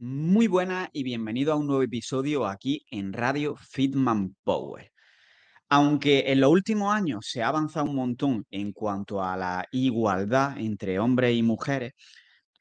Muy buenas y bienvenido a un nuevo episodio aquí en Radio Fitman Power. Aunque en los últimos años se ha avanzado un montón en cuanto a la igualdad entre hombres y mujeres,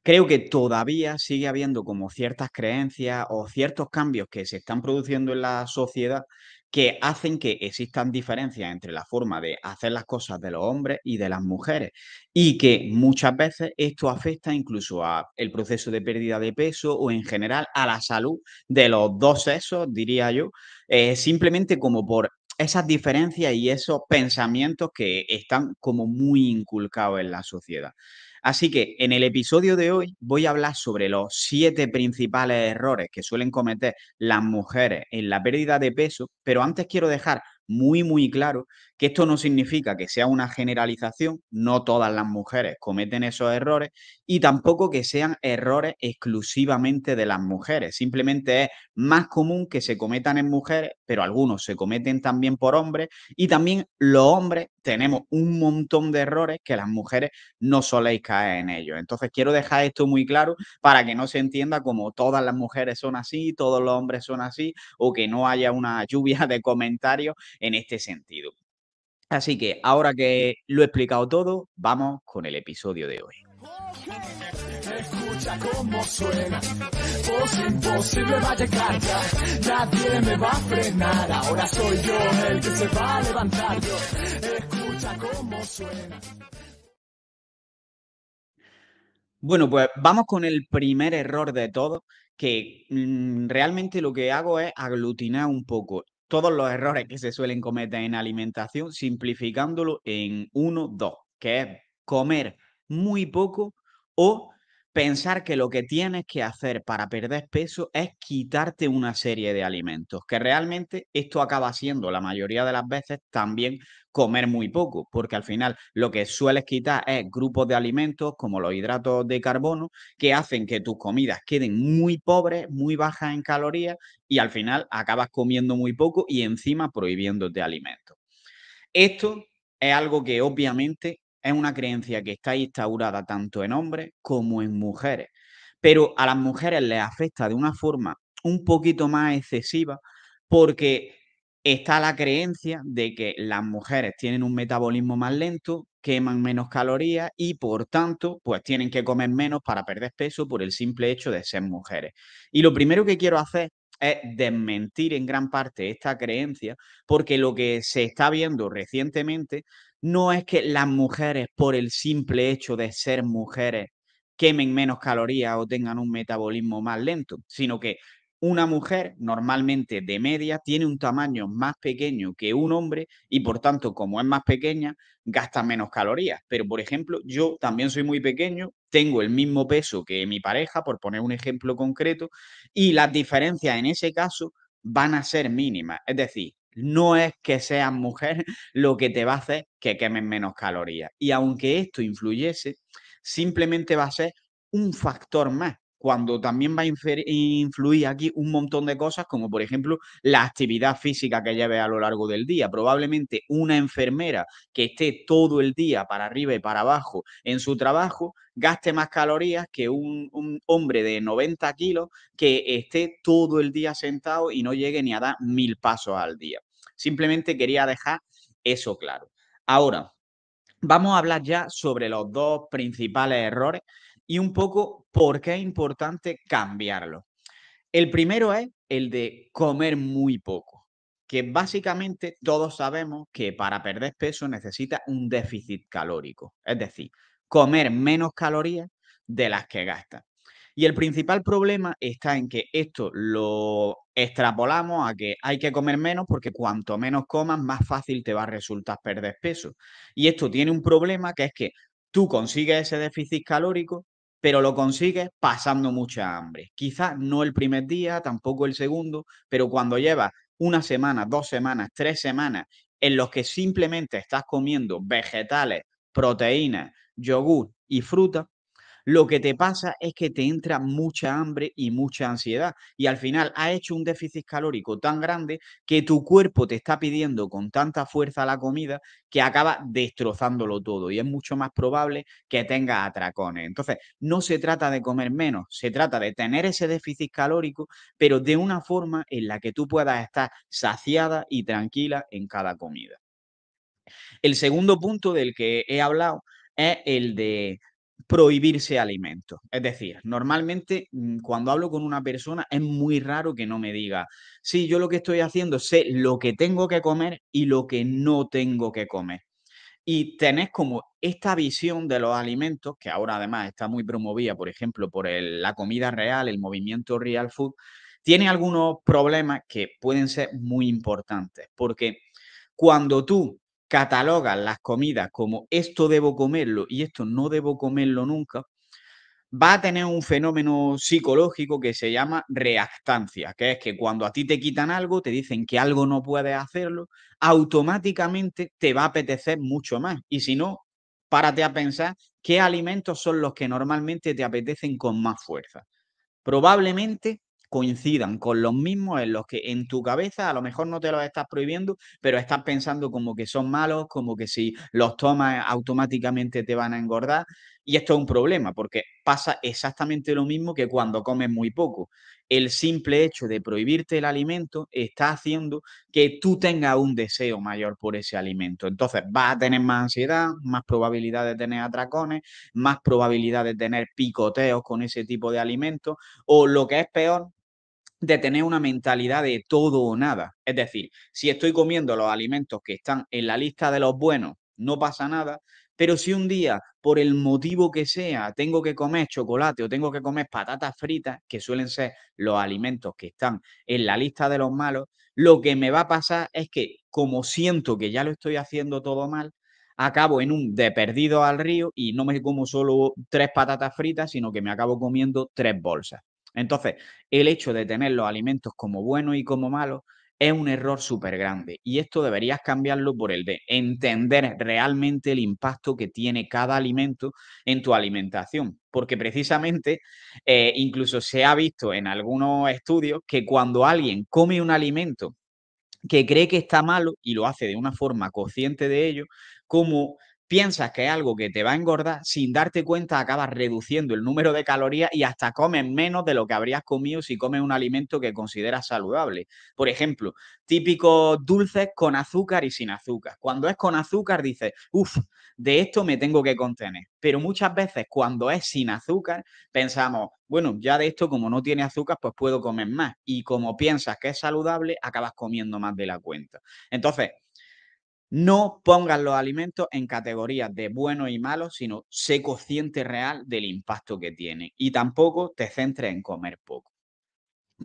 creo que todavía sigue habiendo como ciertas creencias o ciertos cambios que se están produciendo en la sociedad que hacen que existan diferencias entre la forma de hacer las cosas de los hombres y de las mujeres y que muchas veces esto afecta incluso al proceso de pérdida de peso o en general a la salud de los dos sexos, diría yo, eh, simplemente como por esas diferencias y esos pensamientos que están como muy inculcados en la sociedad. Así que en el episodio de hoy voy a hablar sobre los siete principales errores que suelen cometer las mujeres en la pérdida de peso, pero antes quiero dejar muy, muy claro que esto no significa que sea una generalización, no todas las mujeres cometen esos errores y tampoco que sean errores exclusivamente de las mujeres. Simplemente es más común que se cometan en mujeres, pero algunos se cometen también por hombres y también los hombres tenemos un montón de errores que las mujeres no soléis caer en ellos. Entonces quiero dejar esto muy claro para que no se entienda como todas las mujeres son así, todos los hombres son así o que no haya una lluvia de comentarios en este sentido. Así que ahora que lo he explicado todo, vamos con el episodio de hoy. Bueno, pues vamos con el primer error de todo, que mm, realmente lo que hago es aglutinar un poco todos los errores que se suelen cometer en alimentación, simplificándolo en uno, dos, que es comer muy poco o pensar que lo que tienes que hacer para perder peso es quitarte una serie de alimentos, que realmente esto acaba siendo la mayoría de las veces también comer muy poco, porque al final lo que sueles quitar es grupos de alimentos como los hidratos de carbono que hacen que tus comidas queden muy pobres, muy bajas en calorías y al final acabas comiendo muy poco y encima prohibiéndote alimentos. Esto es algo que obviamente es una creencia que está instaurada tanto en hombres como en mujeres, pero a las mujeres les afecta de una forma un poquito más excesiva porque está la creencia de que las mujeres tienen un metabolismo más lento, queman menos calorías y por tanto, pues tienen que comer menos para perder peso por el simple hecho de ser mujeres. Y lo primero que quiero hacer es desmentir en gran parte esta creencia, porque lo que se está viendo recientemente no es que las mujeres, por el simple hecho de ser mujeres, quemen menos calorías o tengan un metabolismo más lento, sino que una mujer normalmente de media tiene un tamaño más pequeño que un hombre y por tanto como es más pequeña gasta menos calorías. Pero por ejemplo yo también soy muy pequeño, tengo el mismo peso que mi pareja, por poner un ejemplo concreto, y las diferencias en ese caso van a ser mínimas. Es decir, no es que seas mujer lo que te va a hacer que quemes menos calorías. Y aunque esto influyese, simplemente va a ser un factor más cuando también va a influir aquí un montón de cosas, como por ejemplo la actividad física que lleve a lo largo del día. Probablemente una enfermera que esté todo el día para arriba y para abajo en su trabajo gaste más calorías que un, un hombre de 90 kilos que esté todo el día sentado y no llegue ni a dar mil pasos al día. Simplemente quería dejar eso claro. Ahora, vamos a hablar ya sobre los dos principales errores y un poco por qué es importante cambiarlo. El primero es el de comer muy poco, que básicamente todos sabemos que para perder peso necesita un déficit calórico, es decir, comer menos calorías de las que gastas. Y el principal problema está en que esto lo extrapolamos a que hay que comer menos porque cuanto menos comas, más fácil te va a resultar perder peso. Y esto tiene un problema que es que tú consigues ese déficit calórico, pero lo consigues pasando mucha hambre. Quizás no el primer día, tampoco el segundo, pero cuando llevas una semana, dos semanas, tres semanas en los que simplemente estás comiendo vegetales, proteínas, yogur y fruta, lo que te pasa es que te entra mucha hambre y mucha ansiedad y al final ha hecho un déficit calórico tan grande que tu cuerpo te está pidiendo con tanta fuerza la comida que acaba destrozándolo todo y es mucho más probable que tengas atracones. Entonces, no se trata de comer menos, se trata de tener ese déficit calórico, pero de una forma en la que tú puedas estar saciada y tranquila en cada comida. El segundo punto del que he hablado es el de prohibirse alimentos. Es decir, normalmente mm, cuando hablo con una persona es muy raro que no me diga, sí, yo lo que estoy haciendo sé lo que tengo que comer y lo que no tengo que comer. Y tenés como esta visión de los alimentos, que ahora además está muy promovida, por ejemplo, por la comida real, el movimiento real food, tiene algunos problemas que pueden ser muy importantes, porque cuando tú catalogan las comidas como esto debo comerlo y esto no debo comerlo nunca, va a tener un fenómeno psicológico que se llama reactancia, que es que cuando a ti te quitan algo, te dicen que algo no puedes hacerlo, automáticamente te va a apetecer mucho más. Y si no, párate a pensar qué alimentos son los que normalmente te apetecen con más fuerza. Probablemente coincidan con los mismos en los que en tu cabeza a lo mejor no te los estás prohibiendo, pero estás pensando como que son malos, como que si los tomas automáticamente te van a engordar. Y esto es un problema porque pasa exactamente lo mismo que cuando comes muy poco. El simple hecho de prohibirte el alimento está haciendo que tú tengas un deseo mayor por ese alimento. Entonces vas a tener más ansiedad, más probabilidad de tener atracones, más probabilidad de tener picoteos con ese tipo de alimento o lo que es peor, de tener una mentalidad de todo o nada. Es decir, si estoy comiendo los alimentos que están en la lista de los buenos, no pasa nada, pero si un día, por el motivo que sea, tengo que comer chocolate o tengo que comer patatas fritas, que suelen ser los alimentos que están en la lista de los malos, lo que me va a pasar es que, como siento que ya lo estoy haciendo todo mal, acabo en un de perdido al río y no me como solo tres patatas fritas, sino que me acabo comiendo tres bolsas. Entonces, el hecho de tener los alimentos como buenos y como malos es un error súper grande y esto deberías cambiarlo por el de entender realmente el impacto que tiene cada alimento en tu alimentación, porque precisamente eh, incluso se ha visto en algunos estudios que cuando alguien come un alimento que cree que está malo y lo hace de una forma consciente de ello, como piensas que es algo que te va a engordar, sin darte cuenta acabas reduciendo el número de calorías y hasta comes menos de lo que habrías comido si comes un alimento que consideras saludable. Por ejemplo, típicos dulces con azúcar y sin azúcar. Cuando es con azúcar dices, uff, de esto me tengo que contener. Pero muchas veces cuando es sin azúcar pensamos, bueno, ya de esto como no tiene azúcar, pues puedo comer más. Y como piensas que es saludable, acabas comiendo más de la cuenta. Entonces, no pongas los alimentos en categorías de buenos y malos, sino sé consciente real del impacto que tiene y tampoco te centres en comer poco.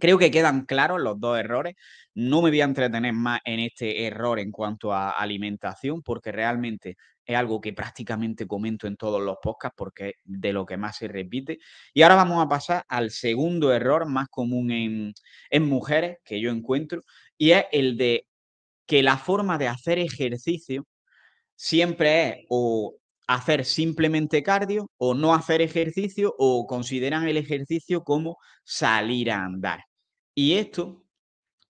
Creo que quedan claros los dos errores. No me voy a entretener más en este error en cuanto a alimentación, porque realmente es algo que prácticamente comento en todos los podcasts porque es de lo que más se repite. Y ahora vamos a pasar al segundo error más común en mujeres que yo encuentro y es el de que la forma de hacer ejercicio siempre es o hacer simplemente cardio o no hacer ejercicio o consideran el ejercicio como salir a andar. Y esto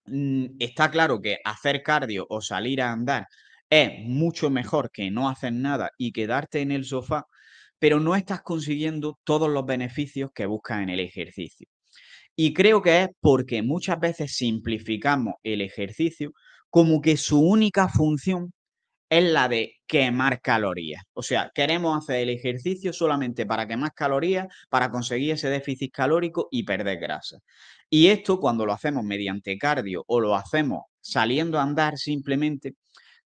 mm, está claro que hacer cardio o salir a andar es mucho mejor que no hacer nada y quedarte en el sofá, pero no estás consiguiendo todos los beneficios que buscas en el ejercicio. Y creo que es porque muchas veces simplificamos el ejercicio como que su única función es la de quemar calorías. O sea, queremos hacer el ejercicio solamente para quemar calorías, para conseguir ese déficit calórico y perder grasa. Y esto cuando lo hacemos mediante cardio o lo hacemos saliendo a andar simplemente,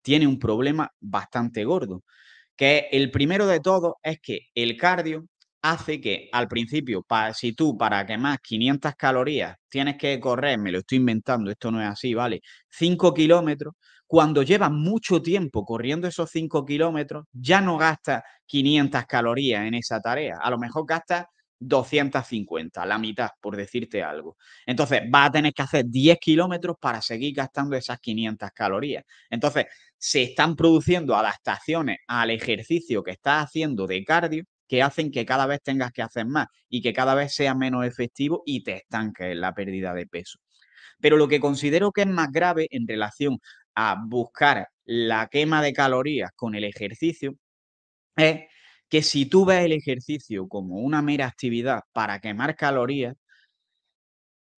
tiene un problema bastante gordo, que el primero de todo es que el cardio hace que al principio, si tú para quemar 500 calorías tienes que correr, me lo estoy inventando, esto no es así, ¿vale? 5 kilómetros, cuando llevas mucho tiempo corriendo esos 5 kilómetros, ya no gastas 500 calorías en esa tarea, a lo mejor gastas 250, la mitad, por decirte algo. Entonces, vas a tener que hacer 10 kilómetros para seguir gastando esas 500 calorías. Entonces, se están produciendo adaptaciones al ejercicio que estás haciendo de cardio que hacen que cada vez tengas que hacer más y que cada vez sea menos efectivo y te estanque la pérdida de peso. Pero lo que considero que es más grave en relación a buscar la quema de calorías con el ejercicio es que si tú ves el ejercicio como una mera actividad para quemar calorías,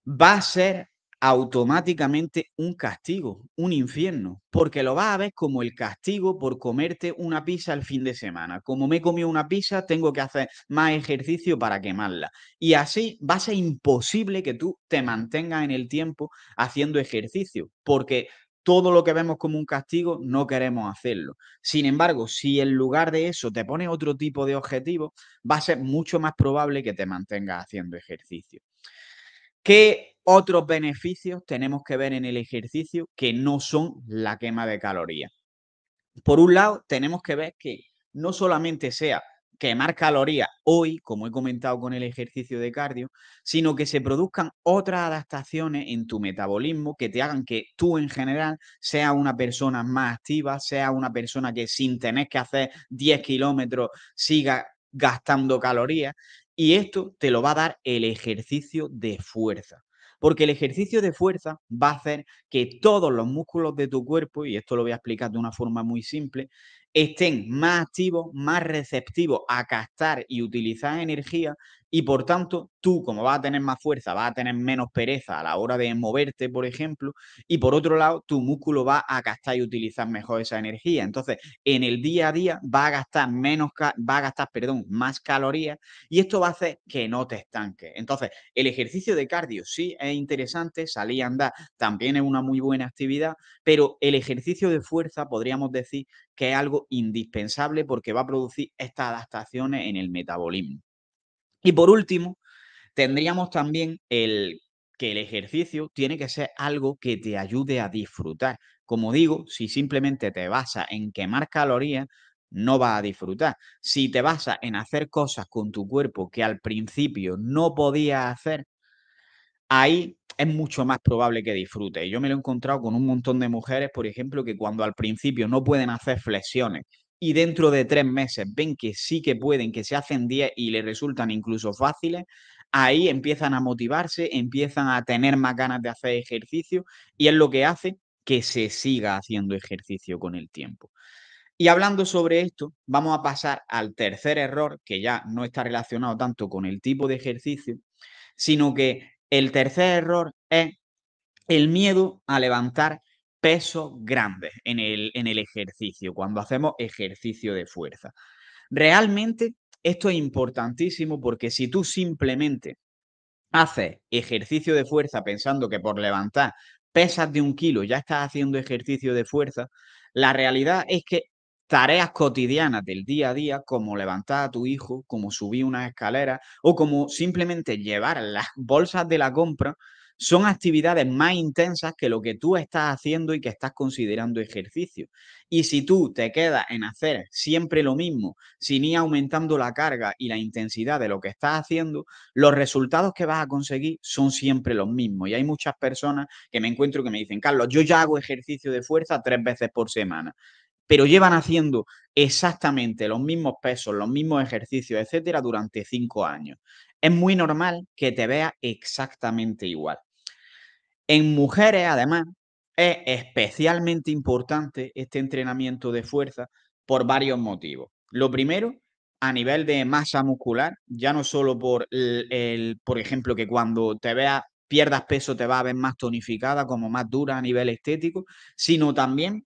va a ser automáticamente un castigo, un infierno, porque lo vas a ver como el castigo por comerte una pizza el fin de semana. Como me he comido una pizza, tengo que hacer más ejercicio para quemarla. Y así va a ser imposible que tú te mantengas en el tiempo haciendo ejercicio, porque todo lo que vemos como un castigo no queremos hacerlo. Sin embargo, si en lugar de eso te pones otro tipo de objetivo, va a ser mucho más probable que te mantengas haciendo ejercicio. ¿Qué otros beneficios tenemos que ver en el ejercicio que no son la quema de calorías. Por un lado, tenemos que ver que no solamente sea quemar calorías hoy, como he comentado con el ejercicio de cardio, sino que se produzcan otras adaptaciones en tu metabolismo que te hagan que tú en general seas una persona más activa, sea una persona que sin tener que hacer 10 kilómetros siga gastando calorías. Y esto te lo va a dar el ejercicio de fuerza porque el ejercicio de fuerza va a hacer que todos los músculos de tu cuerpo, y esto lo voy a explicar de una forma muy simple, estén más activos, más receptivos a gastar y utilizar energía y por tanto, tú como vas a tener más fuerza, vas a tener menos pereza a la hora de moverte, por ejemplo, y por otro lado, tu músculo va a gastar y utilizar mejor esa energía. Entonces, en el día a día va a gastar menos, va a gastar, perdón, más calorías y esto va a hacer que no te estanques. Entonces, el ejercicio de cardio sí es interesante, salir a andar también es una muy buena actividad, pero el ejercicio de fuerza podríamos decir que es algo indispensable porque va a producir estas adaptaciones en el metabolismo. Y por último, tendríamos también el que el ejercicio tiene que ser algo que te ayude a disfrutar. Como digo, si simplemente te basas en quemar calorías, no vas a disfrutar. Si te basas en hacer cosas con tu cuerpo que al principio no podías hacer, ahí es mucho más probable que disfrutes. Yo me lo he encontrado con un montón de mujeres, por ejemplo, que cuando al principio no pueden hacer flexiones y dentro de tres meses ven que sí que pueden, que se hacen 10 y les resultan incluso fáciles, ahí empiezan a motivarse, empiezan a tener más ganas de hacer ejercicio y es lo que hace que se siga haciendo ejercicio con el tiempo. Y hablando sobre esto, vamos a pasar al tercer error, que ya no está relacionado tanto con el tipo de ejercicio, sino que el tercer error es el miedo a levantar pesos grandes en el, en el ejercicio, cuando hacemos ejercicio de fuerza. Realmente esto es importantísimo porque si tú simplemente haces ejercicio de fuerza pensando que por levantar pesas de un kilo ya estás haciendo ejercicio de fuerza, la realidad es que tareas cotidianas del día a día, como levantar a tu hijo, como subir una escalera o como simplemente llevar las bolsas de la compra, son actividades más intensas que lo que tú estás haciendo y que estás considerando ejercicio. Y si tú te quedas en hacer siempre lo mismo, sin ir aumentando la carga y la intensidad de lo que estás haciendo, los resultados que vas a conseguir son siempre los mismos. Y hay muchas personas que me encuentro que me dicen, Carlos, yo ya hago ejercicio de fuerza tres veces por semana pero llevan haciendo exactamente los mismos pesos, los mismos ejercicios, etcétera, durante cinco años es muy normal que te vea exactamente igual. En mujeres, además, es especialmente importante este entrenamiento de fuerza por varios motivos. Lo primero, a nivel de masa muscular, ya no solo por el, por ejemplo, que cuando te veas pierdas peso te va a ver más tonificada, como más dura a nivel estético, sino también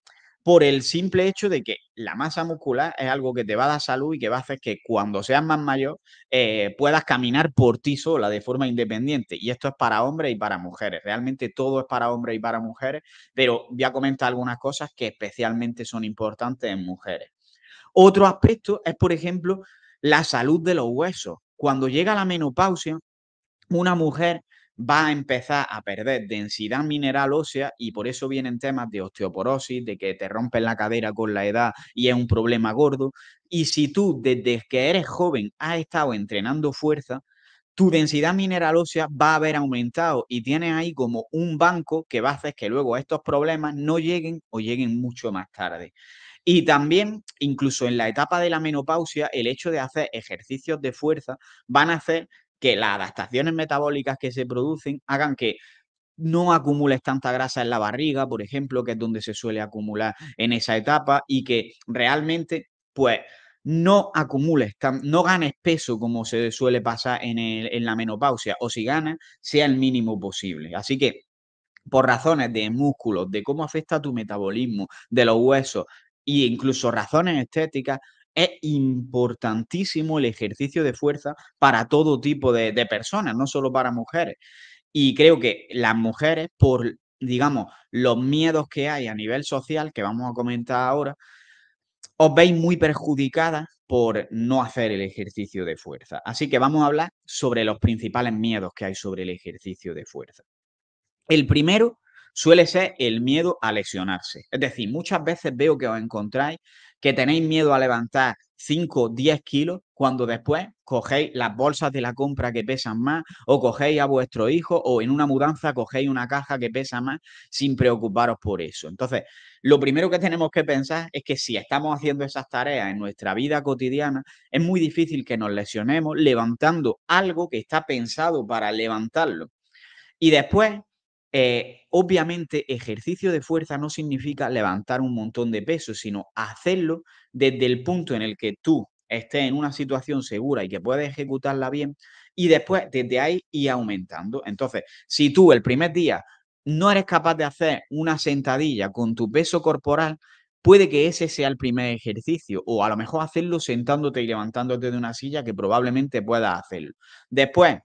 por el simple hecho de que la masa muscular es algo que te va a dar salud y que va a hacer que cuando seas más mayor eh, puedas caminar por ti sola de forma independiente. Y esto es para hombres y para mujeres. Realmente todo es para hombres y para mujeres, pero voy a comentar algunas cosas que especialmente son importantes en mujeres. Otro aspecto es, por ejemplo, la salud de los huesos. Cuando llega la menopausia, una mujer va a empezar a perder densidad mineral ósea y por eso vienen temas de osteoporosis, de que te rompen la cadera con la edad y es un problema gordo. Y si tú desde que eres joven has estado entrenando fuerza, tu densidad mineral ósea va a haber aumentado y tienes ahí como un banco que va a hacer que luego estos problemas no lleguen o lleguen mucho más tarde. Y también, incluso en la etapa de la menopausia, el hecho de hacer ejercicios de fuerza van a hacer que las adaptaciones metabólicas que se producen hagan que no acumules tanta grasa en la barriga, por ejemplo, que es donde se suele acumular en esa etapa y que realmente, pues, no acumules, no ganes peso como se suele pasar en, en la menopausia, o si ganas, sea el mínimo posible. Así que, por razones de músculos, de cómo afecta tu metabolismo, de los huesos, e incluso razones estéticas, es importantísimo el ejercicio de fuerza para todo tipo de, personas, no solo para mujeres. Y creo que las mujeres, por, digamos, los miedos que hay a nivel social, que vamos a comentar ahora, os veis muy perjudicadas por no hacer el ejercicio de fuerza. Así que vamos a hablar sobre los principales miedos que hay sobre el ejercicio de fuerza. El primero suele ser el miedo a lesionarse. Es decir, muchas veces veo que os encontráis que tenéis miedo a levantar 5, 10 kilos cuando después cogéis las bolsas de la compra que pesan más o cogéis a vuestro hijo o en una mudanza cogéis una caja que pesa más sin preocuparos por eso. Entonces, lo primero que tenemos que pensar es que si estamos haciendo esas tareas en nuestra vida cotidiana, es muy difícil que nos lesionemos levantando algo que está pensado para levantarlo. Y después eh, obviamente, ejercicio de fuerza no significa levantar un montón de peso, sino hacerlo desde el punto en el que tú estés en una situación segura y que puedes ejecutarla bien, y después desde ahí ir aumentando. Entonces, si tú el primer día no eres capaz de hacer una sentadilla con tu peso corporal, puede que ese sea el primer ejercicio, o a lo mejor hacerlo sentándote y levantándote de una silla que probablemente puedas hacerlo. Después,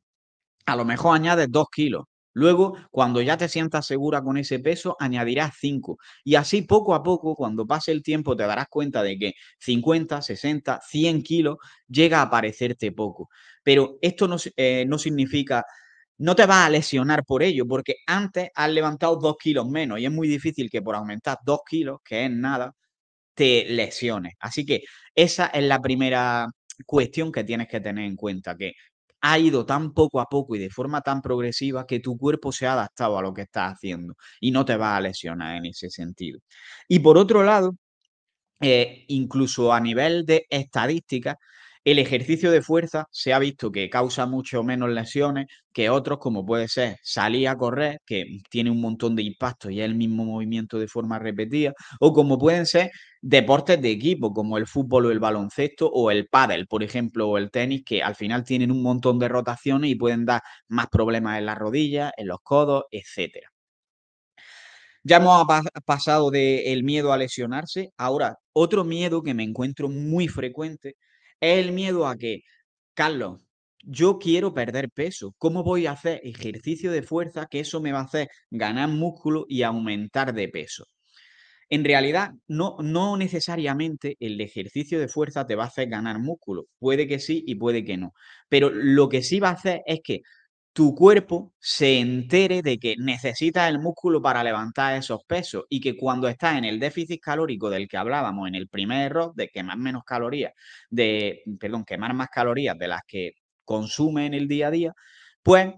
a lo mejor añades dos kilos Luego, cuando ya te sientas segura con ese peso, añadirás 5. Y así poco a poco, cuando pase el tiempo, te darás cuenta de que 50, 60, 100 kilos llega a parecerte poco. Pero esto eh, no, significa, no te vas a lesionar por ello, porque antes has levantado 2 kilos menos y es muy difícil que por aumentar 2 kilos, que es nada, te lesiones. Así que esa es la primera cuestión que tienes que tener en cuenta, que ha ido tan poco a poco y de forma tan progresiva que tu cuerpo se ha adaptado a lo que estás haciendo y no te va a lesionar en ese sentido. Y por otro lado, eh, incluso a nivel de estadística, el ejercicio de fuerza se ha visto que causa mucho menos lesiones que otros, como puede ser salir a correr, que tiene un montón de impactos y es el mismo movimiento de forma repetida, o como pueden ser deportes de equipo, como el fútbol o el baloncesto o el pádel, por ejemplo, o el tenis, que al final tienen un montón de rotaciones y pueden dar más problemas en las rodillas, en los codos, etcétera. Ya hemos pasado del miedo a lesionarse. Ahora, otro miedo que me encuentro muy frecuente ¿Es el miedo a que, Carlos, yo quiero perder peso? ¿Cómo voy a hacer ejercicio de fuerza que eso me va a hacer ganar músculo y aumentar de peso? En realidad, no, no necesariamente el ejercicio de fuerza te va a hacer ganar músculo. Puede que sí y puede que no. Pero lo que sí va a hacer es que tu cuerpo se entere de que necesitas el músculo para levantar esos pesos y que cuando estás en el déficit calórico del que hablábamos en el primer error de quemar menos calorías, de, perdón, quemar más calorías de las que consume en el día a día, pues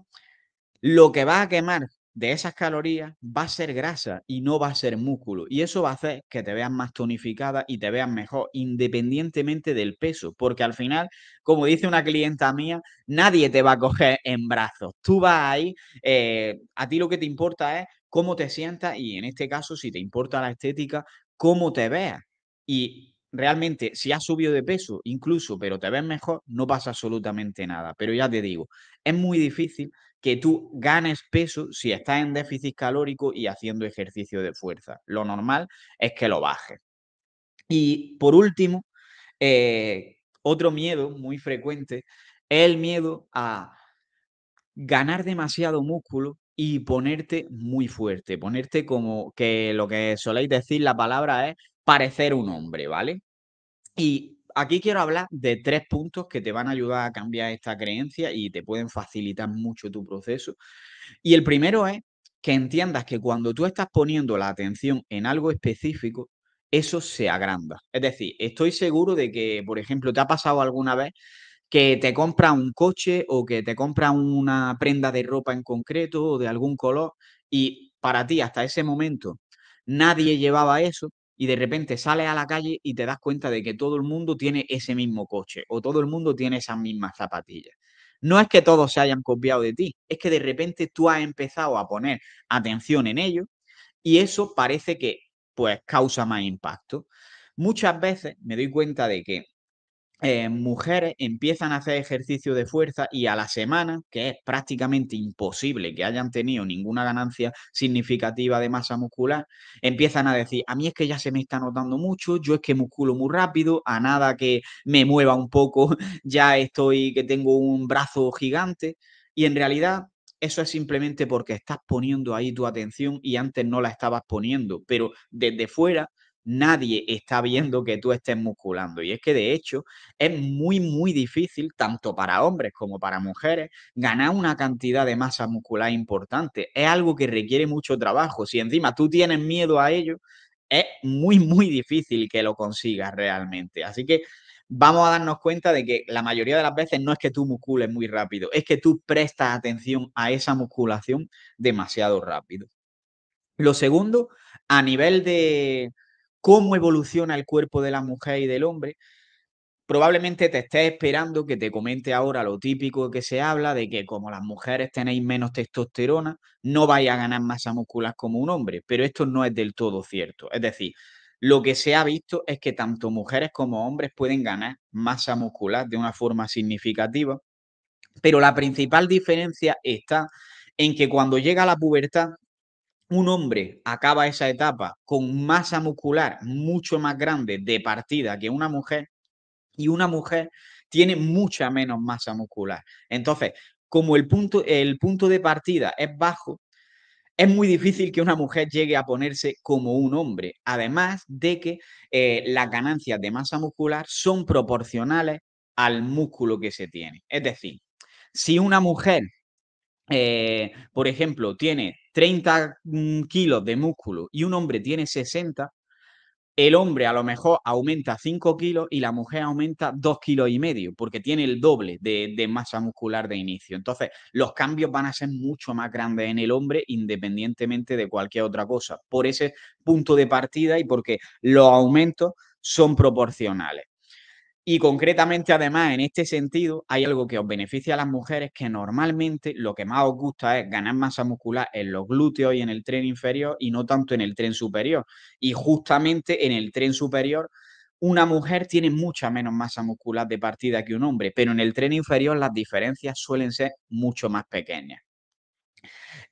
lo que va a quemar de esas calorías va a ser grasa y no va a ser músculo. Y eso va a hacer que te veas más tonificada y te veas mejor, independientemente del peso. Porque al final, como dice una clienta mía, nadie te va a coger en brazos. Tú vas ahí, eh, a ti lo que te importa es cómo te sientas y en este caso, si te importa la estética, cómo te veas. Y realmente, si has subido de peso, incluso, pero te ves mejor, no pasa absolutamente nada. Pero ya te digo, es muy difícil que tú ganes peso si estás en déficit calórico y haciendo ejercicio de fuerza. Lo normal es que lo bajes. Y por último, eh, otro miedo muy frecuente es el miedo a ganar demasiado músculo y ponerte muy fuerte, ponerte como que lo que soléis decir, la palabra es parecer un hombre, ¿vale? Y aquí quiero hablar de tres puntos que te van a ayudar a cambiar esta creencia y te pueden facilitar mucho tu proceso. Y el primero es que entiendas que cuando tú estás poniendo la atención en algo específico, eso se agranda. Es decir, estoy seguro de que, por ejemplo, te ha pasado alguna vez que te compran un coche o que te compran una prenda de ropa en concreto o de algún color y para ti hasta ese momento nadie llevaba eso y de repente sales a la calle y te das cuenta de que todo el mundo tiene ese mismo coche o todo el mundo tiene esas mismas zapatillas. No es que todos se hayan copiado de ti, es que de repente tú has empezado a poner atención en ello y eso parece que pues causa más impacto. Muchas veces me doy cuenta de que eh, mujeres empiezan a hacer ejercicio de fuerza y a la semana, que es prácticamente imposible que hayan tenido ninguna ganancia significativa de masa muscular, empiezan a decir, a mí es que ya se me está notando mucho, yo es que musculo muy rápido, a nada que me mueva un poco, ya estoy que tengo un brazo gigante. Y en realidad eso es simplemente porque estás poniendo ahí tu atención y antes no la estabas poniendo, pero desde fuera nadie está viendo que tú estés musculando. Y es que de hecho es muy, muy difícil, tanto para hombres como para mujeres, ganar una cantidad de masa muscular importante. Es algo que requiere mucho trabajo. Si encima tú tienes miedo a ello, es muy, muy difícil que lo consigas realmente. Así que vamos a darnos cuenta de que la mayoría de las veces no es que tú muscules muy rápido, es que tú prestas atención a esa musculación demasiado rápido. Lo segundo, a nivel de, cómo evoluciona el cuerpo de la mujer y del hombre, probablemente te estés esperando que te comente ahora lo típico que se habla de que como las mujeres tenéis menos testosterona, no vais a ganar masa muscular como un hombre, pero esto no es del todo cierto. Es decir, lo que se ha visto es que tanto mujeres como hombres pueden ganar masa muscular de una forma significativa, pero la principal diferencia está en que cuando llega la pubertad, un hombre acaba esa etapa con masa muscular mucho más grande de partida que una mujer y una mujer tiene mucha menos masa muscular. Entonces, como el punto, el punto de partida es bajo, es muy difícil que una mujer llegue a ponerse como un hombre, además de que eh, las ganancias de masa muscular son proporcionales al músculo que se tiene. Es decir, si una mujer, eh, por ejemplo, tiene 30 mm, kilos de músculo y un hombre tiene 60, el hombre a lo mejor aumenta 5 kilos y la mujer aumenta 2 kilos y medio, porque tiene el doble de, de, masa muscular de inicio. Entonces, los cambios van a ser mucho más grandes en el hombre, independientemente de cualquier otra cosa, por ese punto de partida y porque los aumentos son proporcionales. Y concretamente, además, en este sentido, hay algo que os beneficia a las mujeres, que normalmente lo que más os gusta es ganar masa muscular en los glúteos y en el tren inferior y no tanto en el tren superior. Y justamente en el tren superior, una mujer tiene mucha menos masa muscular de partida que un hombre, pero en el tren inferior las diferencias suelen ser mucho más pequeñas.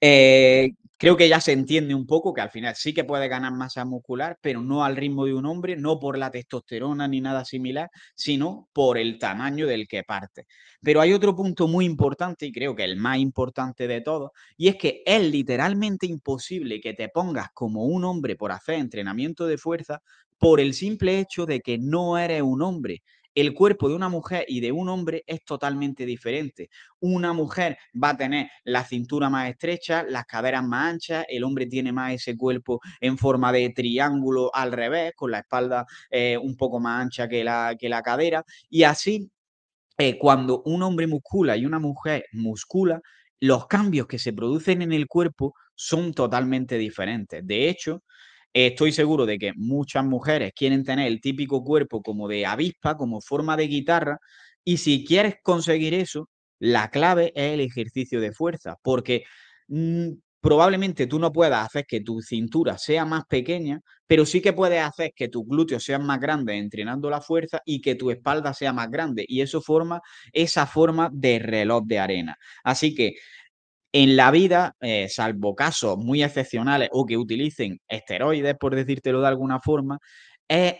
Eh, Creo que ya se entiende un poco que al final sí que puede ganar masa muscular, pero no al ritmo de un hombre, no por la testosterona ni nada similar, sino por el tamaño del que parte. Pero hay otro punto muy importante y creo que el más importante de todo, y es que es literalmente imposible que te pongas como un hombre por hacer entrenamiento de fuerza por el simple hecho de que no eres un hombre el cuerpo de una mujer y de un hombre es totalmente diferente. Una mujer va a tener la cintura más estrecha, las caderas más anchas, el hombre tiene más ese cuerpo en forma de triángulo al revés, con la espalda eh, un poco más ancha que la, que la cadera. Y así, eh, cuando un hombre muscula y una mujer muscula, los cambios que se producen en el cuerpo son totalmente diferentes. De hecho, estoy seguro de que muchas mujeres quieren tener el típico cuerpo como de avispa, como forma de guitarra, y si quieres conseguir eso, la clave es el ejercicio de fuerza, porque mm, probablemente tú no puedas hacer que tu cintura sea más pequeña, pero sí que puedes hacer que tus glúteos sean más grandes entrenando la fuerza y que tu espalda sea más grande. Y eso forma esa forma de reloj de arena. Así que en la vida, eh, salvo casos muy excepcionales o que utilicen esteroides, por decírtelo de alguna forma, es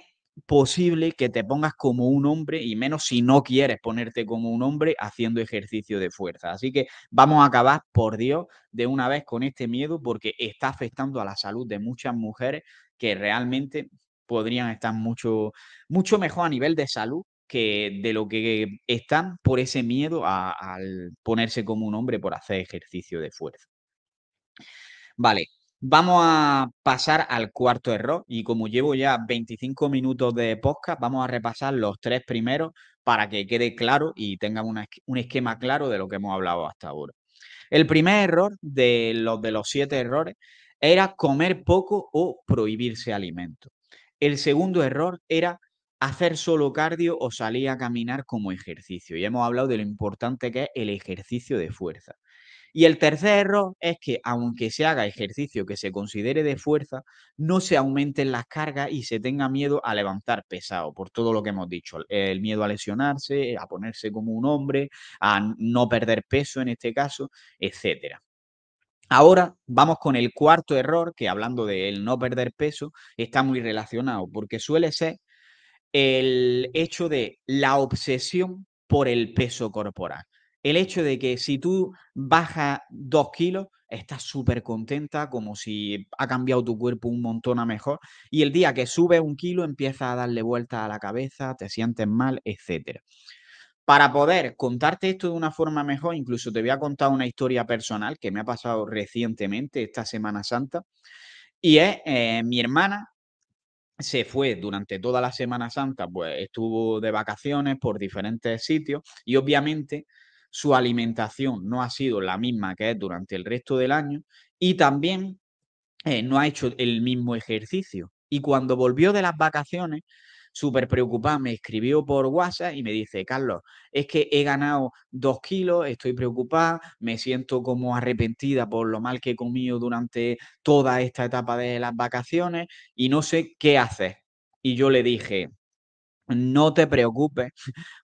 posible que te pongas como un hombre y menos si no quieres ponerte como un hombre haciendo ejercicio de fuerza. Así que vamos a acabar, por Dios, de una vez con este miedo porque está afectando a la salud de muchas mujeres que realmente podrían estar mucho, mucho mejor a nivel de salud que de lo que están por ese miedo al ponerse como un hombre por hacer ejercicio de fuerza. Vale, vamos a pasar al cuarto error y como llevo ya 25 minutos de podcast, vamos a repasar los tres primeros para que quede claro y tengan un esquema claro de lo que hemos hablado hasta ahora. El primer error de los, de los siete errores era comer poco o prohibirse alimentos. El segundo error era hacer solo cardio o salir a caminar como ejercicio. Y hemos hablado de lo importante que es el ejercicio de fuerza. Y el tercer error es que aunque se haga ejercicio que se considere de fuerza, no se aumenten las cargas y se tenga miedo a levantar pesado, por todo lo que hemos dicho, el miedo a lesionarse, a ponerse como un hombre, a no perder peso en este caso, etcétera. Ahora vamos con el cuarto error, que hablando de el no perder peso, está muy relacionado, porque suele ser el hecho de la obsesión por el peso corporal. El hecho de que si tú bajas dos kilos, estás súper contenta, como si ha cambiado tu cuerpo un montón a mejor. Y el día que subes un kilo, empiezas a darle vuelta a la cabeza, te sientes mal, etc. Para poder contarte esto de una forma mejor, incluso te voy a contar una historia personal que me ha pasado recientemente, esta Semana Santa. Y es eh, mi hermana, se fue durante toda la Semana Santa, pues estuvo de vacaciones por diferentes sitios y obviamente su alimentación no ha sido la misma que es durante el resto del año y también eh, no ha hecho el mismo ejercicio. Y cuando volvió de las vacaciones, súper preocupada, me escribió por WhatsApp y me dice, Carlos, es que he ganado dos kilos, estoy preocupada, me siento como arrepentida por lo mal que he comido durante toda esta etapa de las vacaciones y no sé qué hacer. Y yo le dije, no te preocupes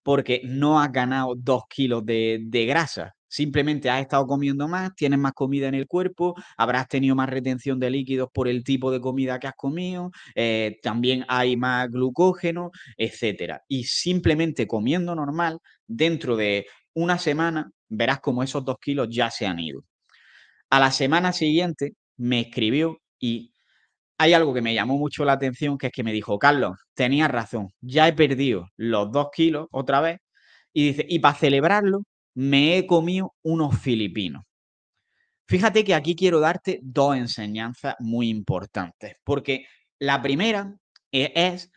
porque no has ganado dos kilos de, de grasa. Simplemente has estado comiendo más, tienes más comida en el cuerpo, habrás tenido más retención de líquidos por el tipo de comida que has comido, eh, también hay más glucógeno, etcétera. Y simplemente comiendo normal, dentro de una semana, verás como esos dos kilos ya se han ido. A la semana siguiente me escribió y hay algo que me llamó mucho la atención, que es que me dijo, Carlos, tenías razón, ya he perdido los dos kilos otra vez. Y dice, y para celebrarlo, me he comido unos filipinos. Fíjate que aquí quiero darte dos enseñanzas muy importantes, porque la primera e-, es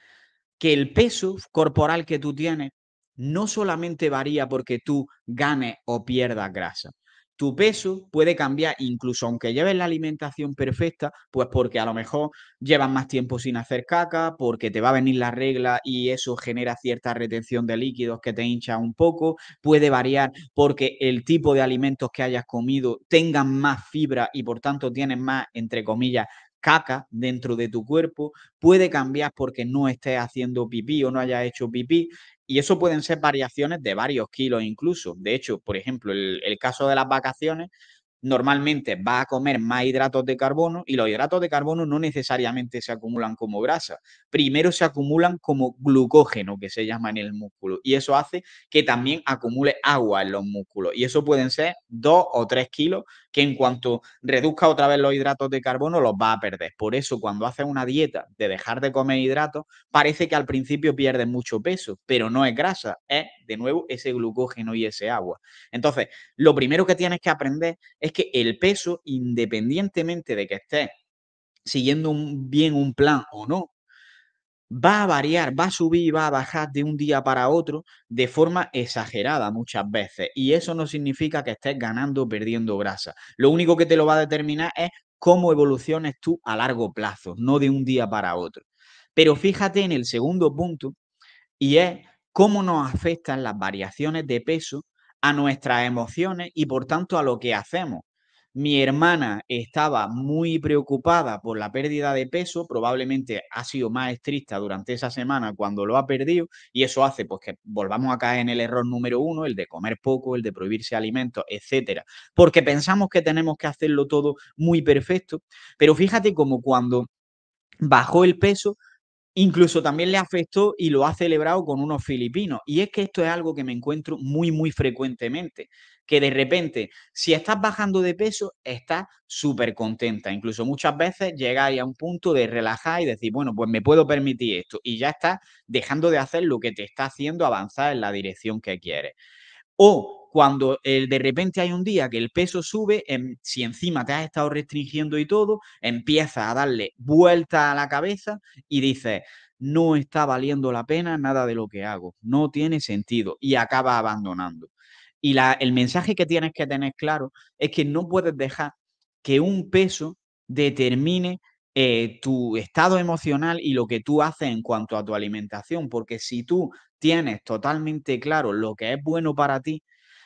que el peso corporal que tú tienes no solamente varía porque tú ganes o pierdas grasa, tu peso puede cambiar, incluso aunque lleves la alimentación perfecta, pues porque a lo mejor llevas más tiempo sin hacer caca, porque te va a venir la regla y eso genera cierta retención de líquidos que te hincha un poco, puede variar porque el tipo de alimentos que hayas comido tengan más fibra y por tanto tienes más, entre comillas, caca dentro de tu cuerpo, puede cambiar porque no estés haciendo pipí o no hayas hecho pipí y eso pueden ser variaciones de varios kilos incluso. De hecho, por ejemplo, el, el caso de las vacaciones, normalmente va a comer más hidratos de carbono y los hidratos de carbono no necesariamente se acumulan como grasa, primero se acumulan como glucógeno que se llama en el músculo y eso hace que también acumule agua en los músculos y eso pueden ser 2 o 3 kilos que en cuanto reduzca otra vez los hidratos de carbono los va a perder. Por eso cuando haces una dieta de dejar de comer hidratos parece que al principio pierdes mucho peso, pero no es grasa, es de nuevo ese glucógeno y ese agua. Entonces, lo primero que tienes que aprender es que el peso, independientemente de que estés siguiendo bien un plan o no, va a variar, va a subir y va a bajar de un día para otro de forma exagerada muchas veces. Y eso no significa que estés ganando o perdiendo grasa. Lo único que te lo va a determinar es cómo evoluciones tú a largo plazo, no de un día para otro. Pero fíjate en el segundo punto y es cómo nos afectan las variaciones de peso a nuestras emociones y por tanto a lo que hacemos. Mi hermana estaba muy preocupada por la pérdida de peso, probablemente ha sido más estricta durante esa semana cuando lo ha perdido y eso hace pues que volvamos a caer en el error número uno, el de comer poco, el de prohibirse alimentos, etcétera, porque pensamos que tenemos que hacerlo todo muy perfecto, pero fíjate como cuando bajó el peso Incluso también le afectó y lo ha celebrado con unos filipinos. Y es que esto es algo que me encuentro muy, muy frecuentemente. Que de repente, si estás bajando de peso, estás súper contenta. Incluso muchas veces llegáis a un punto de relajar y decir, bueno, pues me puedo permitir esto. Y ya estás dejando de hacer lo que te está haciendo avanzar en la dirección que quieres. O cuando eh, de repente hay un día que el peso sube, em, si encima te has estado restringiendo y todo, empieza a darle vuelta a la cabeza y dices, no está valiendo la pena nada de lo que hago, no tiene sentido y acaba abandonando. Y el mensaje que tienes que tener claro es que no puedes dejar que un peso determine eh, tu estado emocional y lo que tú haces en cuanto a tu alimentación, porque si tú tienes totalmente claro lo que es bueno para ti,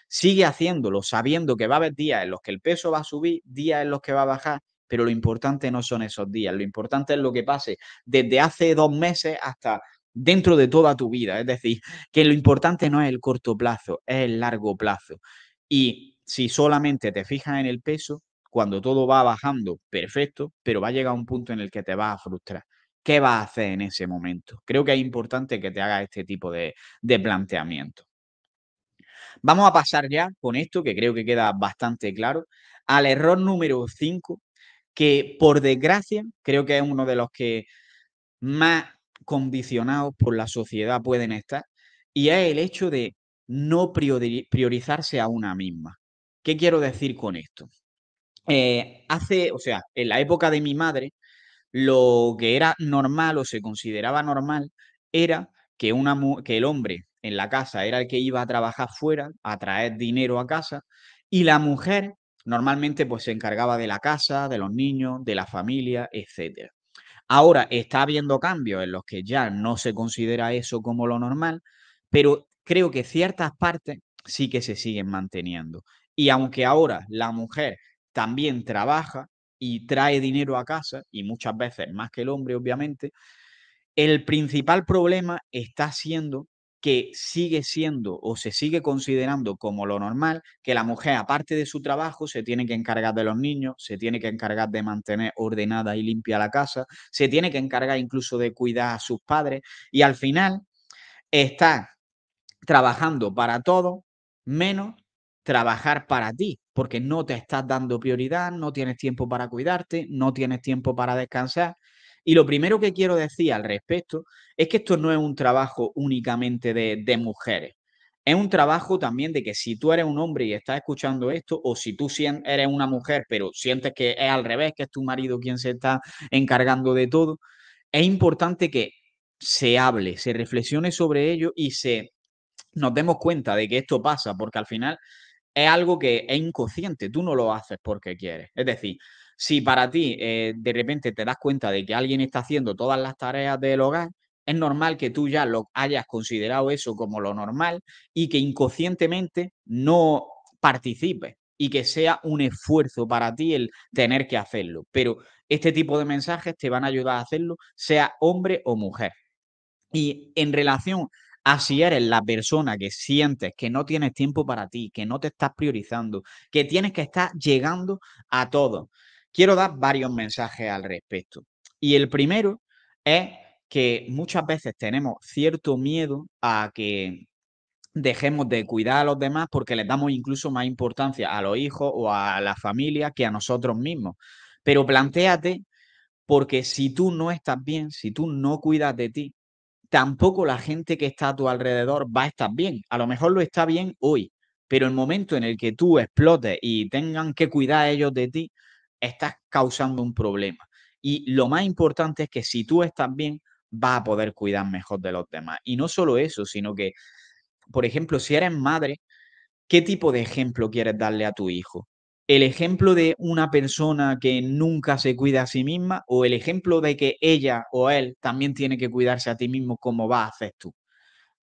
Sigue haciéndolo sabiendo que va a haber días en los que el peso va a subir, días en los que va a bajar, pero lo importante no son esos días, lo importante es lo que pase desde hace dos meses hasta dentro de toda tu vida. Es decir, que lo importante no es el corto plazo, es el largo plazo. Y si solamente te fijas en el peso, cuando todo va bajando, perfecto, pero va a llegar un punto en el que te va a frustrar. ¿Qué vas a hacer en ese momento? Creo que es importante que te hagas este tipo de, de planteamiento. Vamos a pasar ya con esto, que creo que queda bastante claro, al error número 5, que por desgracia creo que es uno de los que más condicionados por la sociedad pueden estar, y es el hecho de no priorizarse a una misma. ¿Qué quiero decir con esto? Eh, hace, o sea, en la época de mi madre, lo que era normal o se consideraba normal era que, una, que el hombre en la casa era el que iba a trabajar fuera, a traer dinero a casa, y la mujer normalmente pues se encargaba de la casa, de los niños, de la familia, etc. Ahora está habiendo cambios en los que ya no se considera eso como lo normal, pero creo que ciertas partes sí que se siguen manteniendo. Y aunque ahora la mujer también trabaja y trae dinero a casa, y muchas veces más que el hombre, obviamente, el principal problema está siendo que sigue siendo o se sigue considerando como lo normal que la mujer, aparte de su trabajo, se tiene que encargar de los niños, se tiene que encargar de mantener ordenada y limpia la casa, se tiene que encargar incluso de cuidar a sus padres y al final está trabajando para todo menos trabajar para ti, porque no te estás dando prioridad, no tienes tiempo para cuidarte, no tienes tiempo para descansar y lo primero que quiero decir al respecto es que esto no es un trabajo únicamente de, mujeres. Es un trabajo también de que si tú eres un hombre y estás escuchando esto, o si tú eres una mujer, pero sientes que es al revés, que es tu marido quien se está encargando de todo, es importante que se hable, se reflexione sobre ello y se nos demos cuenta de que esto pasa, porque al final es algo que es inconsciente, tú no lo haces porque quieres. Es decir, si para ti eh, de repente te das cuenta de que alguien está haciendo todas las tareas del hogar, es normal que tú ya lo hayas considerado eso como lo normal y que inconscientemente no participes y que sea un esfuerzo para ti el tener que hacerlo. Pero este tipo de mensajes te van a ayudar a hacerlo, sea hombre o mujer. Y en relación a si eres la persona que sientes que no tienes tiempo para ti, que no te estás priorizando, que tienes que estar llegando a todo, quiero dar varios mensajes al respecto. Y el primero es que muchas veces tenemos cierto miedo a que dejemos de cuidar a los demás porque les damos incluso más importancia a los hijos o a la familia que a nosotros mismos. Pero planteate, porque si tú no estás bien, si tú no cuidas de ti, tampoco la gente que está a tu alrededor va a estar bien. A lo mejor lo está bien hoy, pero el momento en el que tú explotes y tengan que cuidar ellos de ti, estás causando un problema. Y lo más importante es que si tú estás bien, va a poder cuidar mejor de los demás. Y no solo eso, sino que, por ejemplo, si eres madre, ¿qué tipo de ejemplo quieres darle a tu hijo? ¿El ejemplo de una persona que nunca se cuida a sí misma o el ejemplo de que ella o él también tiene que cuidarse a ti mismo como vas a hacer tú?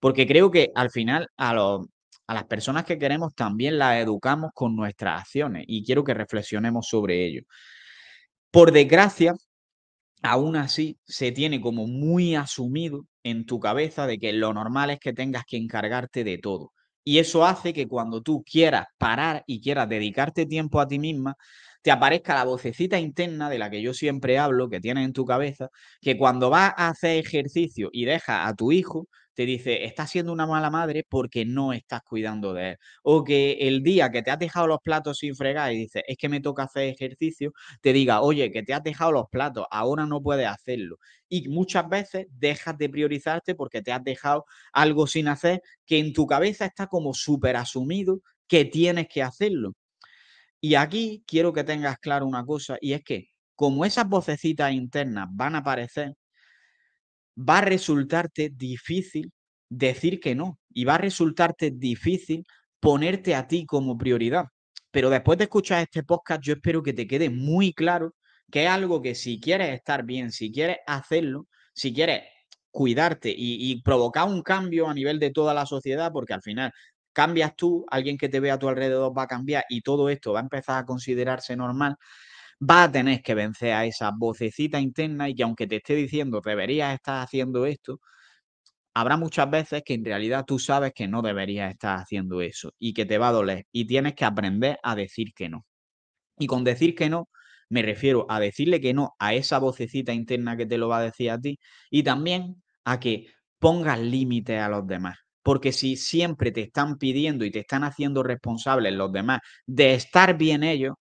Porque creo que al final a los a las personas que queremos también las educamos con nuestras acciones y quiero que reflexionemos sobre ello. Por desgracia, aún así se tiene como muy asumido en tu cabeza de que lo normal es que tengas que encargarte de todo. Y eso hace que cuando tú quieras parar y quieras dedicarte tiempo a ti misma, te aparezca la vocecita interna de la que yo siempre hablo, que tienes en tu cabeza, que cuando vas a hacer ejercicio y dejas a tu hijo, te dice, estás siendo una mala madre porque no estás cuidando de él. O que el día que te has dejado los platos sin fregar y dices, es que me toca hacer ejercicio, te diga, oye, que te has dejado los platos, ahora no puedes hacerlo. Y muchas veces dejas de priorizarte porque te has dejado algo sin hacer que en tu cabeza está como súper asumido que tienes que hacerlo. Y aquí quiero que tengas claro una cosa, y es que como esas vocecitas internas van a aparecer, va a resultarte difícil decir que no y va a resultarte difícil ponerte a ti como prioridad. Pero después de escuchar este podcast, yo espero que te quede muy claro que es algo que si quieres estar bien, si quieres hacerlo, si quieres cuidarte y, provocar un cambio a nivel de toda la sociedad, porque al final cambias tú, alguien que te ve a tu alrededor va a cambiar y todo esto va a empezar a considerarse normal, va a tener que vencer a esa vocecita interna y que aunque te esté diciendo deberías estar haciendo esto, habrá muchas veces que en realidad tú sabes que no deberías estar haciendo eso y que te va a doler y tienes que aprender a decir que no. Y con decir que no, me refiero a decirle que no a esa vocecita interna que te lo va a decir a ti y también a que pongas límites a los demás porque si siempre te están pidiendo y te están haciendo responsables los demás de estar bien ellos,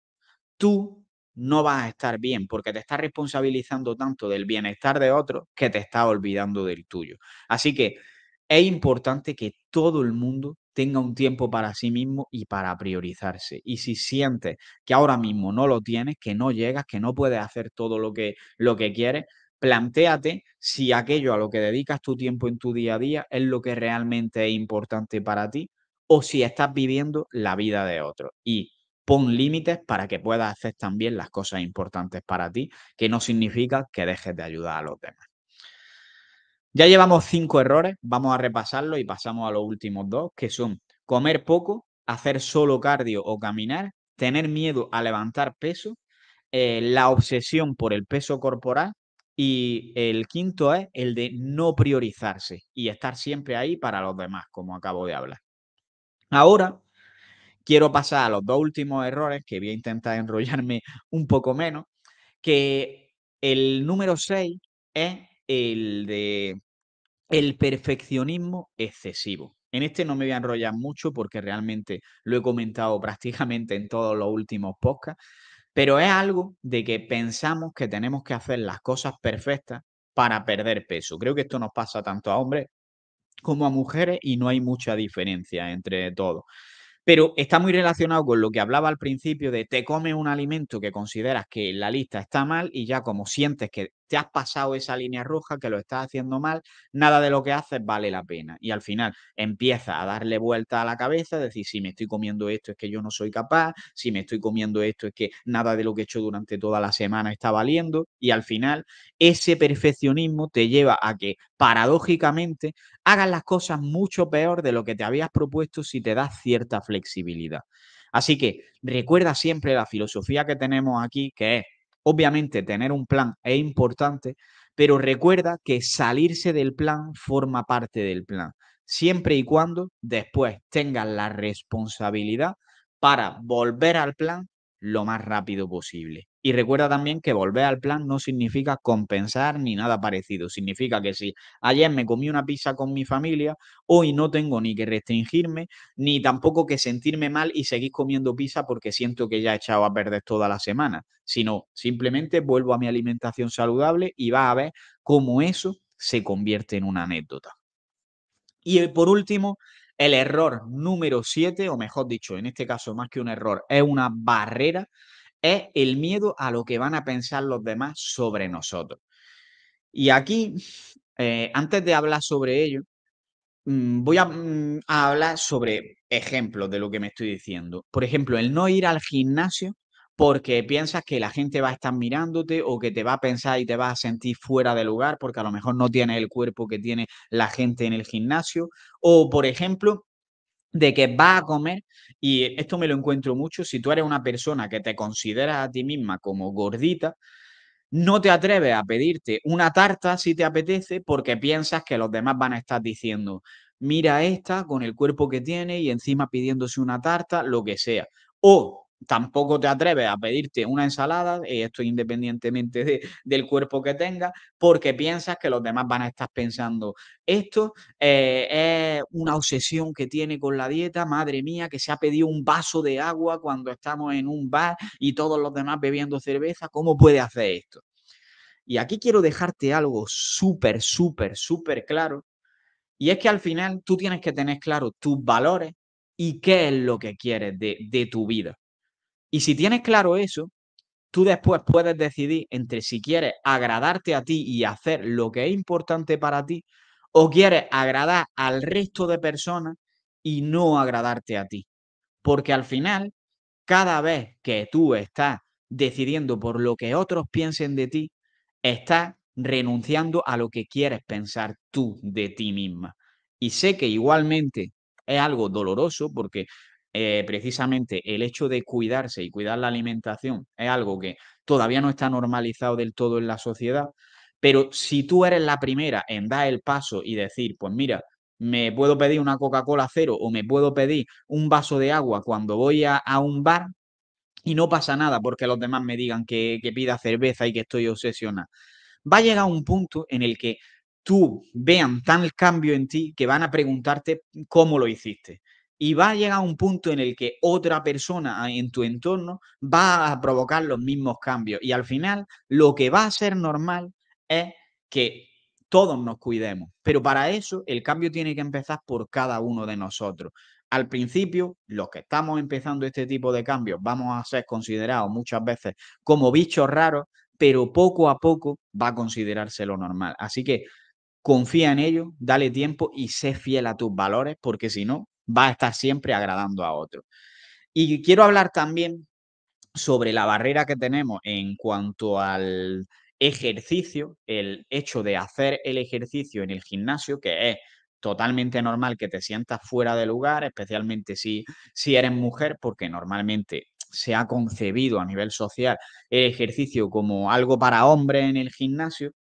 tú no vas a estar bien porque te estás responsabilizando tanto del bienestar de otros que te estás olvidando del tuyo. Así que es importante que todo el mundo tenga un tiempo para sí mismo y para priorizarse. Y si sientes que ahora mismo no lo tienes, que no llegas, que no puedes hacer todo lo que, lo que quieres, plantéate si aquello a lo que dedicas tu tiempo en tu día a día es lo que realmente es importante para ti o si estás viviendo la vida de otro. Y pon límites para que puedas hacer también las cosas importantes para ti, que no significa que dejes de ayudar a los demás. Ya llevamos cinco errores, vamos a repasarlos y pasamos a los últimos dos, que son comer poco, hacer solo cardio o caminar, tener miedo a levantar peso, eh, la obsesión por el peso corporal y el quinto es el de no priorizarse y estar siempre ahí para los demás, como acabo de hablar. Ahora quiero pasar a los dos últimos errores que voy a intentar enrollarme un poco menos, que el número 6 es el de el perfeccionismo excesivo. En este no me voy a enrollar mucho porque realmente lo he comentado prácticamente en todos los últimos podcasts, pero es algo de que pensamos que tenemos que hacer las cosas perfectas para perder peso. Creo que esto nos pasa tanto a hombres como a mujeres y no hay mucha diferencia entre todos. Pero está muy relacionado con lo que hablaba al principio de te comes un alimento que consideras que en la lista está mal y ya como sientes que te has pasado esa línea roja, que lo estás haciendo mal, nada de lo que haces vale la pena. Y al final empieza a darle vuelta a la cabeza, decir, si me estoy comiendo esto es que yo no soy capaz, si me estoy comiendo esto es que nada de lo que he hecho durante toda la semana está valiendo. Y al final ese perfeccionismo te lleva a que paradójicamente hagas las cosas mucho peor de lo que te habías propuesto si te das cierta flexibilidad. Así que recuerda siempre la filosofía que tenemos aquí, que es Obviamente tener un plan es importante, pero recuerda que salirse del plan forma parte del plan, siempre y cuando después tengas la responsabilidad para volver al plan lo más rápido posible. Y recuerda también que volver al plan no significa compensar ni nada parecido. Significa que si ayer me comí una pizza con mi familia, hoy no tengo ni que restringirme, ni tampoco que sentirme mal y seguir comiendo pizza porque siento que ya he echado a perder toda la semana, sino simplemente vuelvo a mi alimentación saludable y va a ver cómo eso se convierte en una anécdota. Y eh, por último, el error número 7, o mejor dicho, en este caso más que un error, es una barrera es el miedo a lo que van a pensar los demás sobre nosotros. Y aquí, eh, antes de hablar sobre ello, mm, voy mm, a, hablar sobre ejemplos de lo que me estoy diciendo. Por ejemplo, el no ir al gimnasio porque piensas que la gente va a estar mirándote o que te va a pensar y te va a sentir fuera de lugar porque a lo mejor no tienes el cuerpo que tiene la gente en el gimnasio. O, por ejemplo, de que va a comer, y esto me lo encuentro mucho, si tú eres una persona que te consideras a ti misma como gordita, no te atreves a pedirte una tarta si te apetece porque piensas que los demás van a estar diciendo, mira esta con el cuerpo que tiene y encima pidiéndose una tarta, lo que sea. O tampoco te atreves a pedirte una ensalada, eh, esto independientemente del cuerpo que tengas, porque piensas que los demás van a estar pensando, esto eh, es una obsesión que tiene con la dieta, madre mía, que se ha pedido un vaso de agua cuando estamos en un bar y todos los demás bebiendo cerveza, ¿cómo puede hacer esto? Y aquí quiero dejarte algo súper, súper, súper claro, y es que al final tú tienes que tener claro tus valores y qué es lo que quieres de tu vida. Y si tienes claro eso, tú después puedes decidir entre si quieres agradarte a ti y hacer lo que es importante para ti o quieres agradar al resto de personas y no agradarte a ti. Porque al final, cada vez que tú estás decidiendo por lo que otros piensen de ti, estás renunciando a lo que quieres pensar tú de ti misma. Y sé que igualmente es algo doloroso porque eh, precisamente el hecho de cuidarse y cuidar la alimentación es algo que todavía no está normalizado del todo en la sociedad, pero si tú eres la primera en dar el paso y decir, pues mira, me puedo pedir una Coca-Cola cero o me puedo pedir un vaso de agua cuando voy a, un bar y no pasa nada porque los demás me digan que, que pida cerveza y que estoy obsesionada. Va a llegar un punto en el que tú vean tal cambio en ti que van a preguntarte cómo lo hiciste y va a llegar un punto en el que otra persona en tu entorno va a provocar los mismos cambios. Y al final, lo que va a ser normal es que todos nos cuidemos. Pero para eso, el cambio tiene que empezar por cada uno de nosotros. Al principio, los que estamos empezando este tipo de cambios vamos a ser considerados muchas veces como bichos raros, pero poco a poco va a considerarse lo normal. Así que confía en ello, dale tiempo y sé fiel a tus valores, porque si no, va a estar siempre agradando a otro. Y quiero hablar también sobre la barrera que tenemos en cuanto al ejercicio, el hecho de hacer el ejercicio en el gimnasio, que es totalmente normal que te sientas fuera de lugar, especialmente si, si eres mujer, porque normalmente se ha concebido a nivel social el ejercicio como algo para hombres en el gimnasio,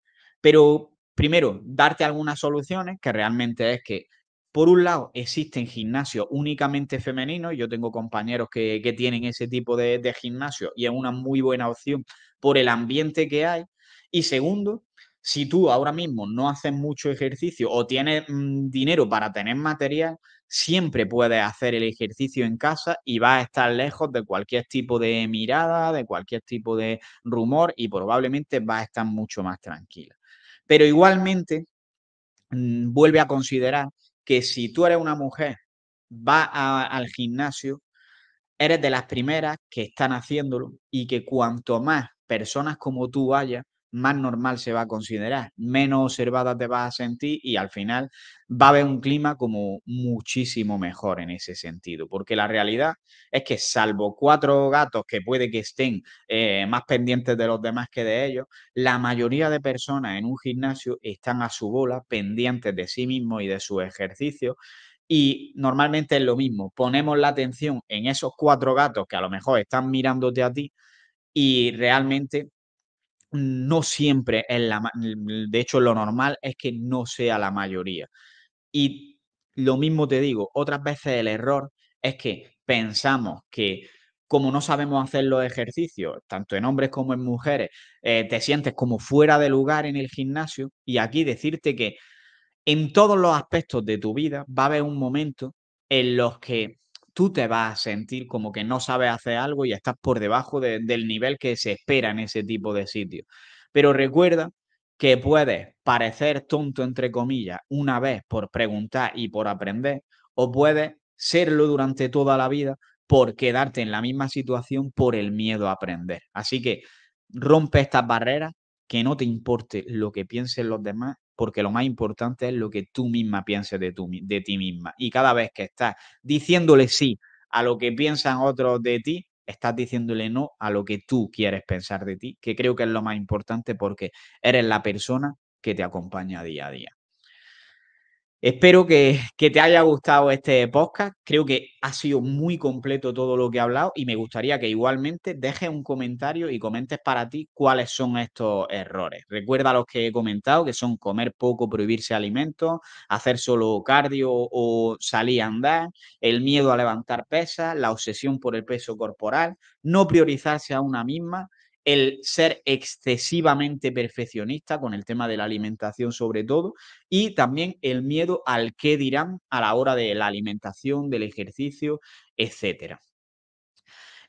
pero primero, darte algunas soluciones, que realmente es que por un lado, existen gimnasios únicamente femeninos. Yo tengo compañeros que, tienen ese tipo de, gimnasio y es una muy buena opción por el ambiente que hay. Y segundo, si tú ahora mismo no haces mucho ejercicio o tienes mm, dinero para tener material, siempre puedes hacer el ejercicio en casa y vas a estar lejos de cualquier tipo de mirada, de cualquier tipo de rumor y probablemente vas a estar mucho más tranquila. Pero igualmente, mm, vuelve a considerar que si tú eres una mujer, vas al gimnasio, eres de las primeras que están haciéndolo y que cuanto más personas como tú vayas más normal se va a considerar, menos observada te vas a sentir y al final va a haber un clima como muchísimo mejor en ese sentido, porque la realidad es que salvo cuatro gatos que puede que estén eh, más pendientes de los demás que de ellos, la mayoría de personas en un gimnasio están a su bola, pendientes de sí mismo y de su ejercicio, y normalmente es lo mismo, ponemos la atención en esos cuatro gatos que a lo mejor están mirándote a ti y realmente no siempre es la, mm, de hecho lo normal es que no sea la mayoría. Y lo mismo te digo, otras veces el error es que pensamos que como no sabemos hacer los ejercicios, tanto en hombres como en mujeres, eh, te sientes como fuera de lugar en el gimnasio y aquí decirte que en todos los aspectos de tu vida va a haber un momento en los que tú te vas a sentir como que no sabes hacer algo y estás por debajo del nivel que se espera en ese tipo de sitio. Pero recuerda que puedes parecer tonto, entre comillas, una vez por preguntar y por aprender, o puedes serlo durante toda la vida por quedarte en la misma situación por el miedo a aprender. Así que rompe estas barreras, que no te importe lo que piensen los demás porque lo más importante es lo que tú misma pienses de, de ti misma. Y cada vez que estás diciéndole sí a lo que piensan otros de ti, estás diciéndole no a lo que tú quieres pensar de ti, que creo que es lo más importante porque eres la persona que te acompaña día a día. Espero que, te haya gustado este podcast. Creo que ha sido muy completo todo lo que he hablado y me gustaría que igualmente dejes un comentario y comentes para ti cuáles son estos errores. Recuerda los que he comentado, que son comer poco, prohibirse alimentos, hacer solo cardio o salir a andar, el miedo a levantar pesas, la obsesión por el peso corporal, no priorizarse a una misma el ser excesivamente perfeccionista con el tema de la alimentación sobre todo y también el miedo al qué dirán a la hora de la alimentación, del ejercicio, etcétera.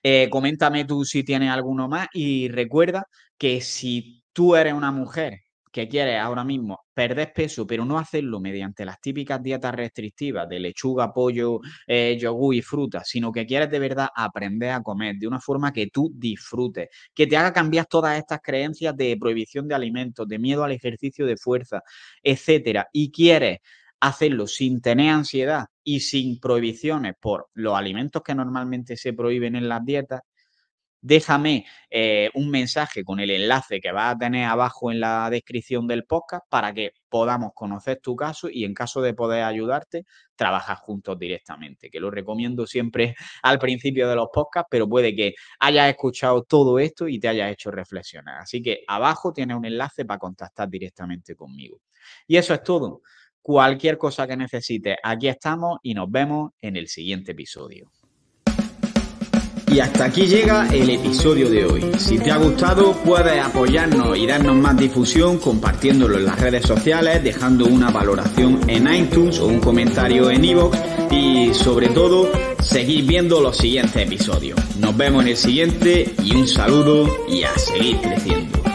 Eh, coméntame tú si tienes alguno más y recuerda que si tú eres una mujer que quieres ahora mismo perder peso, pero no hacerlo mediante las típicas dietas restrictivas de lechuga, pollo, eh, yogur y fruta, sino que quieres de verdad aprender a comer de una forma que tú disfrutes, que te haga cambiar todas estas creencias de prohibición de alimentos, de miedo al ejercicio de fuerza, etcétera, y quieres hacerlo sin tener ansiedad y sin prohibiciones por los alimentos que normalmente se prohíben en las dietas, déjame eh, un mensaje con el enlace que vas a tener abajo en la descripción del podcast para que podamos conocer tu caso y en caso de poder ayudarte, trabajas juntos directamente, que lo recomiendo siempre al principio de los podcasts, pero puede que hayas escuchado todo esto y te hayas hecho reflexionar. Así que abajo tienes un enlace para contactar directamente conmigo. Y eso es todo. Cualquier cosa que necesites, aquí estamos y nos vemos en el siguiente episodio. Y hasta aquí llega el episodio de hoy. Si te ha gustado, puedes apoyarnos y darnos más difusión compartiéndolo en las redes sociales, dejando una valoración en iTunes o un comentario en iVoox y sobre todo, seguir viendo los siguientes episodios. Nos vemos en el siguiente y un saludo y a seguir creciendo.